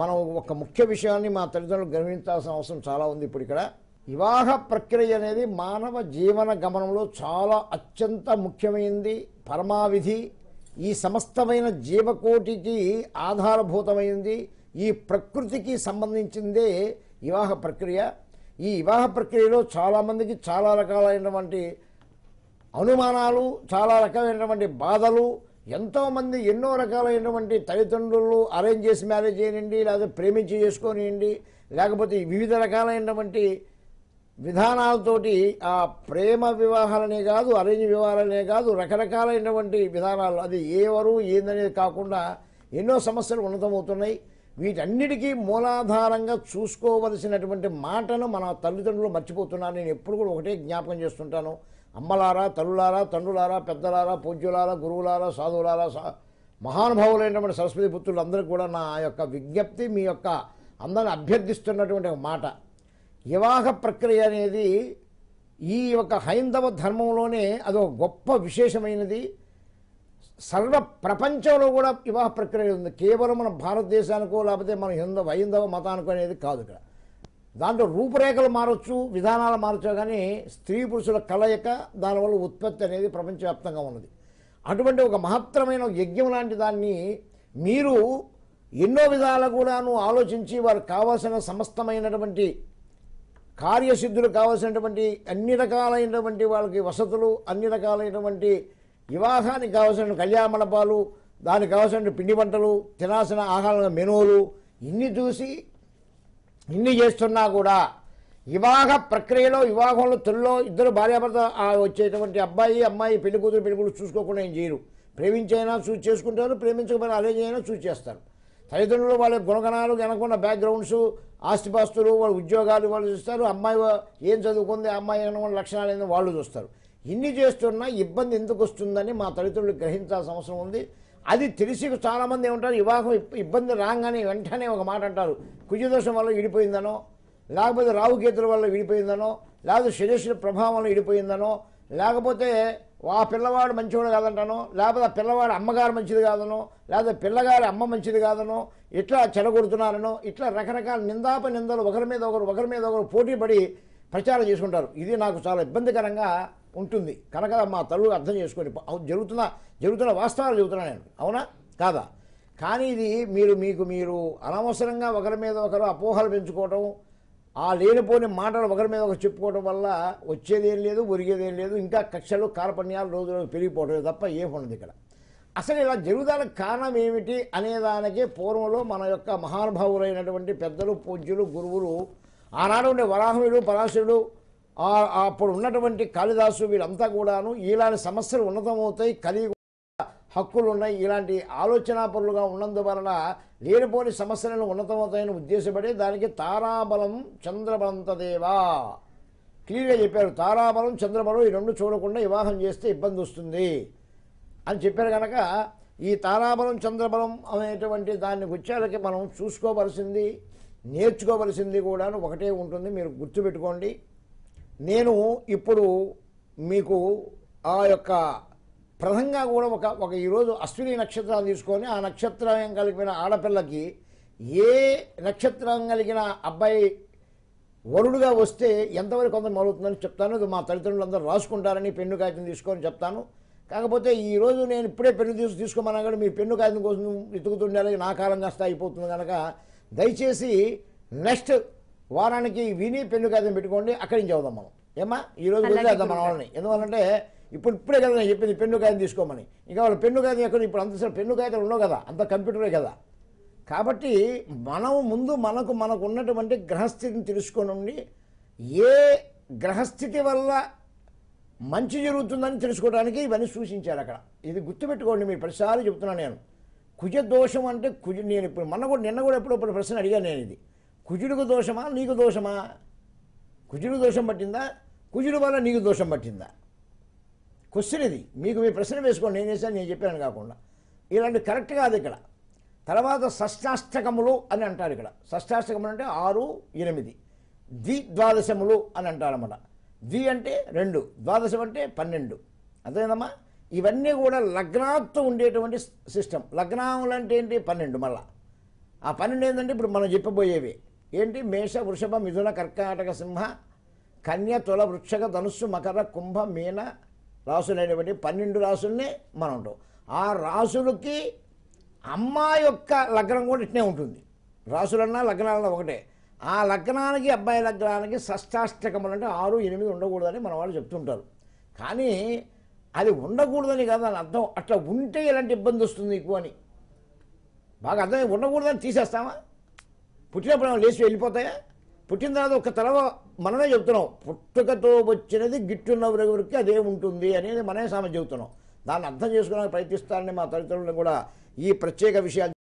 మనం ఒక ముఖ్య విషయాన్ని మా తల్లిదండ్రులు గమనించాల్సిన అవసరం చాలా ఉంది ఇప్పుడు ఇక్కడ వివాహ ప్రక్రియ అనేది మానవ జీవన గమనంలో చాలా అత్యంత ముఖ్యమైనది పరమావిధి ఈ సమస్తమైన జీవకోటికి ఆధారభూతమైంది ఈ ప్రకృతికి సంబంధించిందే వివాహ ప్రక్రియ ఈ వివాహ ప్రక్రియలో చాలామందికి చాలా రకాలైనటువంటి అనుమానాలు చాలా రకమైనటువంటి బాధలు ఎంతోమంది ఎన్నో రకాలైనటువంటి తల్లిదండ్రులు అరేంజ్ చేసి మ్యారేజ్ చేయనండి లేదా ప్రేమించి చేసుకోనియండి లేకపోతే వివిధ రకాలైనటువంటి విధానాలతోటి ఆ ప్రేమ వివాహాలనే కాదు అరేంజ్ వివాహాలనే కాదు రకరకాలైనటువంటి విధానాలు అది ఏవరు ఏందనేది కాకుండా ఎన్నో సమస్యలు ఉన్నతమవుతున్నాయి వీటన్నిటికీ మూలాధారంగా చూసుకోవలసినటువంటి మాటను మన తల్లిదండ్రులు మర్చిపోతున్నారు నేను ఎప్పుడు కూడా ఒకటే జ్ఞాపకం చేస్తుంటాను అమ్మలారా తల్లులారా తండ్రులారా పెద్దలారా పూజ్యులారా గురువులారా సాధువులారా సా మహానుభావులైనటువంటి సరస్వతి పుత్రులందరికీ కూడా నా యొక్క విజ్ఞప్తి మీ యొక్క అందరిని అభ్యర్థిస్తున్నటువంటి మాట వివాహ ప్రక్రియ అనేది ఈ యొక్క హైందవ ధర్మంలోనే అదొక గొప్ప విశేషమైనది సర్వ ప్రపంచంలో కూడా వివాహ ప్రక్రియ ఉంది కేవలం మన భారతదేశానికో లేకపోతే మన హిందవ హైందవ మతానికో అనేది కాదు ఇక్కడ దాంట్లో రూపురేఖలు మారచ్చు విధానాలు మారచ్చు కానీ స్త్రీ పురుషుల కలయిక దానివల్ల ఉత్పత్తి అనేది ప్రపంచవ్యాప్తంగా ఉన్నది అటువంటి ఒక మహత్తరమైన యజ్ఞం లాంటి దాన్ని మీరు ఎన్నో విధాలు కూడాను ఆలోచించి వారు కావాల్సిన సమస్తమైనటువంటి కార్యసిద్ధులు కావాల్సినటువంటి అన్ని రకాలైనటువంటి వాళ్ళకి వసతులు అన్ని రకాలైనటువంటి వివాహానికి కావాల్సిన కళ్యాణ మండపాలు దానికి కావాల్సిన పిండి వంటలు తినాల్సిన ఆహార మెనూలు ఇన్ని చూసి ఇన్ని చేస్తున్నా కూడా వివాహ ప్రక్రియలో వివాహంలో తొలిలో ఇద్దరు భార్యాభర్త వచ్చేటువంటి అబ్బాయి అమ్మాయి పెళ్లి కూతురు పెళ్లి కూతురు చూసుకోకుండా ఏం చేయరు ప్రేమించైనా చూసి చేసుకుంటారు ప్రేమించకపోయినా అరేంజ్ అయినా చూసి చేస్తారు తల్లిదండ్రులు వాళ్ళ గుణగణాలు వెనకున్న బ్యాక్గ్రౌండ్స్ ఆస్తిపాస్తులు వాళ్ళ ఉద్యోగాలు వాళ్ళు చూస్తారు అమ్మాయి ఏం చదువుకుంది అమ్మాయి వెనకున్న లక్షణాలు ఏందో వాళ్ళు చూస్తారు ఇన్ని చేస్తున్నా ఇబ్బంది ఎందుకు వస్తుందని మా తల్లిదండ్రులు గ్రహించాల్సిన అవసరం ఉంది అది తెలిసి చాలామంది ఏమంటారు వివాహం ఇబ్బంది రాగానే వెంటనే ఒక మాట అంటారు కుజదోషం వల్ల విడిపోయిందనో లేకపోతే రావుకేతుల వల్ల విడిపోయిందనో లేకపోతే శరీర ప్రభావం వల్ల విడిపోయిందనో లేకపోతే ఆ పిల్లవాడు మంచివాడు కాదంటానో లేకపోతే ఆ పిల్లవాడు అమ్మగారు మంచిది కాదనో లేకపోతే పిల్లగారి అమ్మ మంచిది కాదనో ఇట్లా చెడగొడుతున్నారనో ఇట్లా రకరకాల నిందాప నిందలు ఒకరి మీద ఒకరు ఒకరి మీద ఒకరు పోటీ ప్రచారం చేసుకుంటారు ఇది నాకు చాలా ఇబ్బందికరంగా ఉంటుంది కనుక మా తల్లుడు అర్థం చేసుకోండి జరుగుతున్న జరుగుతున్న వాస్తవాలు చెబుతున్నా నేను అవునా కాదా కానీ ఇది మీరు మీకు మీరు అనవసరంగా ఒకరి మీద ఒకరు అపోహలు పెంచుకోవటం ఆ లేనిపోని మాటలు ఒకరి మీద ఒకరు చెప్పుకోవటం వల్ల వచ్చేదేం లేదు ఒరిగేదేం లేదు ఇంకా కక్షలు కారపణ్యాలు రోజు రోజు పెరిగిపోవటమే తప్ప ఏముండదు ఇక్కడ అసలు ఇలా జరుగుదానికి కారణం ఏమిటి అనేదానికి పూర్వంలో మన యొక్క మహానుభావులైనటువంటి పెద్దలు పూజ్యులు గురువులు ఆనాడు ఉండే వరాహుడు పరాశుడు అప్పుడు ఉన్నటువంటి కాళిదాసు వీళ్ళంతా కూడాను ఇలాంటి సమస్యలు ఉన్నతమవుతాయి కలిగి హక్కులు ఉన్నాయి ఇలాంటి ఆలోచనాపరులుగా ఉన్నందువలన లేనిపోని సమస్యలను ఉన్నతమవుతాయని ఉద్దేశపడి దానికి తారాబలం చంద్రబలంతదేవా క్లియర్గా చెప్పారు తారాబలం చంద్రబలం ఈ రెండు చూడకుండా వివాహం చేస్తే ఇబ్బంది వస్తుంది అని చెప్పారు కనుక ఈ తారాబలం చంద్రబలం అనేటువంటి దాన్ని గుచ్చాలకి మనం చూసుకోవలసింది నేర్చుకోవలసింది కూడా ఒకటే ఉంటుంది మీరు గుర్తుపెట్టుకోండి నేను ఇప్పుడు మీకు ఆ యొక్క ప్రధంగా కూడా ఒక ఒక ఈరోజు అశ్విని నక్షత్రాన్ని తీసుకొని ఆ నక్షత్రం కలిపిన ఆడపిల్లకి ఏ నక్షత్రం కలిగిన అబ్బాయి వరుడుగా వస్తే ఎంతవరకు కొంత మొదలవుతుందని చెప్తాను ఇది మా తల్లిదండ్రులందరూ రాసుకుంటారని పెన్ను కాగితం తీసుకొని చెప్తాను కాకపోతే ఈరోజు నేను ఇప్పుడే పెన్ను తీసు తీసుకోమన్నా కూడా మీ పెన్ను కాగితం కోసం వెతుకుతుండాలి నా కాలం కాస్త అయిపోతుంది కనుక దయచేసి నెక్స్ట్ వారానికి విని పెళ్లి కాదని పెట్టుకోండి అక్కడి నుంచి అవుదాం మనం ఏమా ఈరోజు వదిలేద్దాం మన వాళ్ళని ఎందుకంటే ఇప్పుడు ఇప్పుడే కదా చెప్పింది పెన్ను కాయని తీసుకోమని ఇంకా వాళ్ళు పెన్ను కాయని ఎక్కడ ఇప్పుడు అంత పెన్ను కాయతలు ఉండవు కదా అంత కంప్యూటరే కదా కాబట్టి మనం ముందు మనకు మనకు ఉన్నటువంటి గ్రహస్థితిని తెలుసుకొని ఉండి ఏ గ్రహస్థితి వల్ల మంచి జరుగుతుందని తెలుసుకోవడానికి ఇవన్నీ సూచించారు అక్కడ ఇది గుర్తుపెట్టుకోండి మీరు ప్రతిసారి చెప్తున్నాను నేను కుజ దోషం అంటే కుజ నేను ఇప్పుడు మొన్న కూడా నిన్న కూడా ఎప్పుడో ప్రశ్న అడిగాను నేను ఇది కుజుడికి దోషమా నీకు దోషమా కుజుడు దోషం పట్టిందా కుజుడు వల్ల నీకు దోషం పట్టిందా క్వశ్చన్ ఇది మీకు మీ ప్రశ్న వేసుకోండి నేను చేశాను నేను చెప్పాను కాకుండా ఇలాంటి కరెక్ట్ కాదు ఇక్కడ తర్వాత షష్టాష్టకములు అని అంటారు ఇక్కడ షష్టాష్టకములు అంటే ఆరు ఎనిమిది ద్వి ద్వాదశములు అని అంటారన్నమాట ద్వి అంటే రెండు ద్వాదశం అంటే పన్నెండు అంతేనమ్మా ఇవన్నీ కూడా లగ్నాతో ఉండేటువంటి సిస్టమ్ లగ్నములు అంటే ఏంటి పన్నెండు మళ్ళా ఆ పన్నెండు ఏంటంటే ఇప్పుడు మనం చెప్పబోయేవి ఏంటి మేష వృషభ మిథున కర్కాటక సింహ కన్య తుల వృక్షక ధనుస్సు మకర కుంభ మీన రాసులైనటువంటి పన్నెండు రాసుల్ని మనం ఉంటాం ఆ రాసులకి అమ్మ యొక్క లగ్నం కూడా ఇట్నే ఉంటుంది రాసులన్నా లగ్నాలన్నా ఒకటే ఆ లగ్నానికి అబ్బాయి లగ్నానికి షష్టాష్టకములు అంటే ఆరు ఎనిమిది ఉండకూడదని మన వాళ్ళు చెప్తుంటారు కానీ అది ఉండకూడదని కాదు అని అర్థం అట్లా ఉంటే ఎలాంటి ఇబ్బంది వస్తుంది ఎక్కువ అని బాగా అర్థం ఉండకూడదని తీసేస్తామా పుట్టినప్పుడు లేచి వెళ్ళిపోతాయా పుట్టిన తర్వాత ఒక తరవ మనమే చెబుతున్నాం పుట్టుకతో వచ్చినది గిట్టున్న వరకు అదే ఉంటుంది అనేది మనమే సామె చెబుతున్నాం దాన్ని అర్థం చేసుకోవడానికి ప్రయత్నిస్తారని మా తల్లిదండ్రులను కూడా ఈ ప్రత్యేక విషయాలు